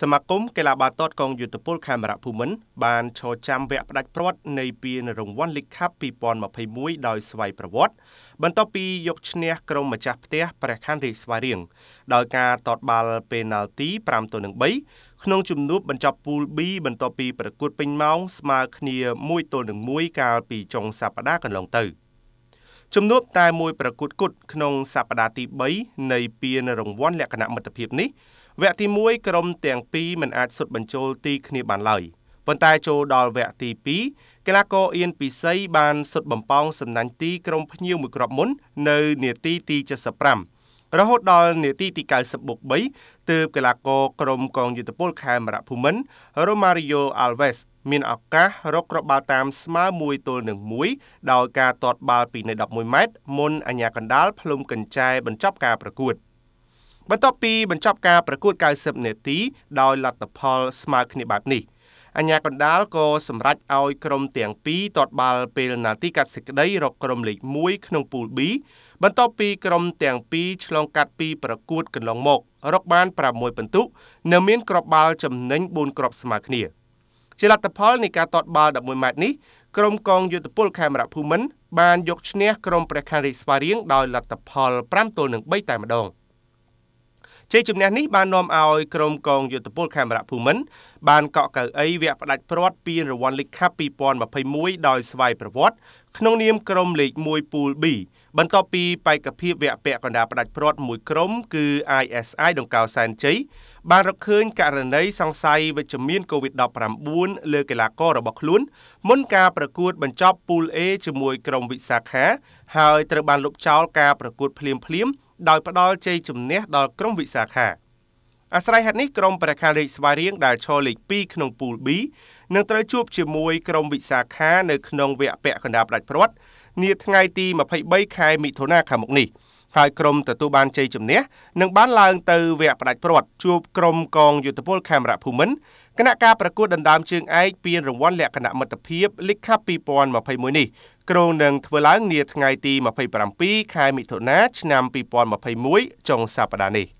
សមាគមកីឡាបាល់ទាត់កងយុទ្ធពលខេមរៈភូមិន្ទបានឈរចាំវគ្គផ្ដាច់ព្រាត់នៃពានរង្វាន់ League Cup 2021ដោយស្វ័យប្រវត្តិបន្ទាប់ពីយកឈ្នះក្រុមម្ចាស់ផ្ទះព្រះខ័នរាជស្វារៀងដោយការតតបាល់ penalty 5ទល់នឹង3ក្នុងជំនួបបញ្ចប់ពូល B បន្ទាប់ពីប្រកួតពេញម៉ោងស្មើគ្នា1ទល់នឹង1កាលពីចុងសប្តាហ៍កន្លងទៅ។ជំនួបតែមួយប្រកួតគត់ក្នុងសប្តាហ៍ទី3នៃពានរង្វាន់លក្ខណៈមិត្តភាពនេះវគ្គទី1ក្រុមទាំងពីរមិនអាចសុទ្ធបញ្ចូលទីគ្នាបានឡើយប៉ុន្តែចូលដល់វគ្គទី2កីឡាករអៀនពិសីបានសុទ្ធបំពងសំណាញ់ទីក្រុមភ្ញៀវមួយគ្រាប់មុន នៅនាទីទី75រហូតដល់នាទីទី 90+3 ទើបកីឡាករក្រុមកងយុទ្ធពលខេមរៈភូមិន្ទ Romario Alves មានឱកាសរកគ្រាប់បាល់តាមស្មើ1ទល់នឹង1ដោយការទាត់បាល់ពីនៅ11ម៉ែត្រមុនអាញាកណ្ដាលភ្លុំកញ្ចែបញ្ចប់ការប្រកួត។បន្ទាប់ពីបញ្ចប់ការប្រកួត90នាទីដោយលទ្ធផលស្មើគ្នាបែបនេះអញ្ញាកណ្ដាលក៏សម្រេចឲ្យក្រុមទាំងពីរទាត់បាល់ពេលណាទីកាត់សេចក្តីរកក្រុមលេខ1ក្នុងពូល B បន្ទាប់ពីក្រុមទាំងពីរឆ្លងកាត់ពីប្រកួតកន្លងមករកបាន6ពិន្ទុនិងមានគ្រាប់បាល់ចំណេញ4គ្រាប់ស្មើគ្នាជាលទ្ធផលនៃការទាត់បាល់11ម៉ែត្រនេះក្រុមកងយុទ្ធពលខេមរៈភូមិន្ទបានយកឈ្នះក្រុមព្រះខារីស្វារៀងដោយលទ្ធផល5ទល់នឹង3តែម្ដង។ជ័យជំនះនេះបាននាំឲ្យក្រុមកងយុទ្ធពលខេមរៈភូមិន្ទបានកក់កៅអីវគ្គផ្ដាច់ព្រាត់ពានរង្វាន់លីកខាប់2021ដោយស្វ័យប្រវត្តិក្នុងនាមក្រុមលេខ1ពូល B បន្ទាប់ពីបេក្ខភាពវគ្គពាក់កណ្ដាលផ្ដាច់ព្រាត់មួយក្រុមគឺ ISI ដង្កោសែនជ័យបានរកឃើញករណីសង្ស័យវិជ្ជមាន COVID-19 លើ កីឡាកររបស់ខ្លួនមុនការប្រកួតបញ្ចប់ពូល A ជាមួយក្រុមវិសាខា ហើយត្រូវបានលុបចោលការប្រកួត ភ្លាមៗដោយផ្ដល់ជ័យជំនះដល់ក្រុមវិសាខាអាស្រ័យហេតុនេះក្រុមព្រះខាលេខស្វាយរៀងដែលឈរលេខ2ក្នុងពូល B នឹងត្រូវជួបជាមួយក្រុមវិសាខានៅក្នុងវគ្គពាក់កណ្ដាលផ្ដាច់ព្រាត់នាថ្ងៃទី23ខែមិថុនាខាងមុខនេះ។ហើយក្រុមទទួលបានជ័យជំនះនិងបានឡើងទៅវគ្គផ្ដាច់ព្រាត់ជួបក្រុមកងយុទ្ធពលខេមរៈភូមិន្ទគណៈការប្រកួតដណ្ដើមជើងឯកពានរង្វាន់លក្ខណៈមិត្តភាពលីកខាប់2021នេះក្រុងនឹងធ្វើឡើងនាថ្ងៃទី27ខែមិថុនាឆ្នាំ2021ចុងសប្តាហ៍នេះ